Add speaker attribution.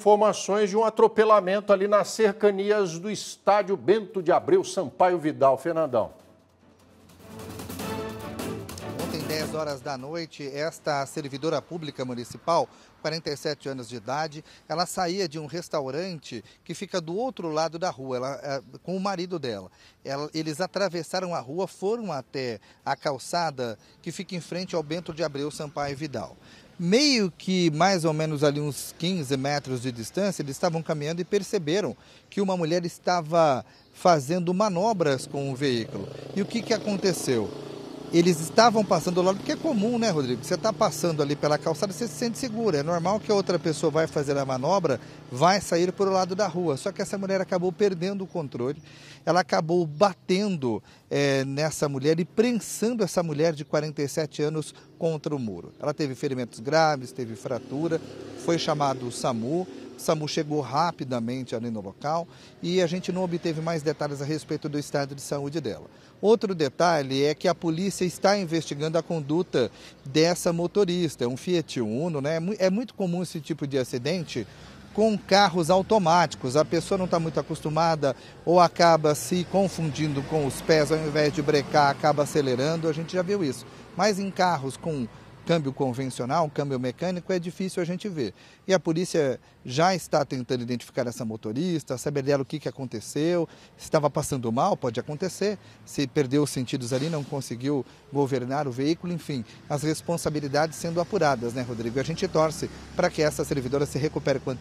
Speaker 1: informações de um atropelamento ali nas cercanias do estádio Bento de Abreu Sampaio Vidal. Fernandão.
Speaker 2: Ontem, 10 horas da noite, esta servidora pública municipal 47 anos de idade, ela saía de um restaurante que fica do outro lado da rua, ela, eh, com o marido dela. Ela, eles atravessaram a rua, foram até a calçada que fica em frente ao Bento de Abreu Sampaio Vidal meio que mais ou menos ali uns 15 metros de distância, eles estavam caminhando e perceberam que uma mulher estava fazendo manobras com o veículo. E o que, que aconteceu? eles estavam passando do lado, porque é comum, né, Rodrigo? Você está passando ali pela calçada, você se sente seguro. É normal que a outra pessoa vai fazer a manobra, vai sair para o lado da rua. Só que essa mulher acabou perdendo o controle. Ela acabou batendo é, nessa mulher e prensando essa mulher de 47 anos contra o muro. Ela teve ferimentos graves, teve fratura, foi chamado o SAMU. SAMU chegou rapidamente ali no local e a gente não obteve mais detalhes a respeito do estado de saúde dela. Outro detalhe é que a polícia está investigando a conduta dessa motorista. É um Fiat Uno, né? É, é muito comum esse tipo de acidente com carros automáticos. A pessoa não está muito acostumada ou acaba se confundindo com os pés, ao invés de brecar, acaba acelerando. A gente já viu isso. Mas em carros com câmbio convencional, câmbio mecânico, é difícil a gente ver. E a polícia já está tentando identificar essa motorista, saber dela o que, que aconteceu, se estava passando mal, pode acontecer, se perdeu os sentidos ali, não conseguiu governar o veículo, enfim, as responsabilidades sendo apuradas, né, Rodrigo? A gente torce para que essa servidora se recupere quanto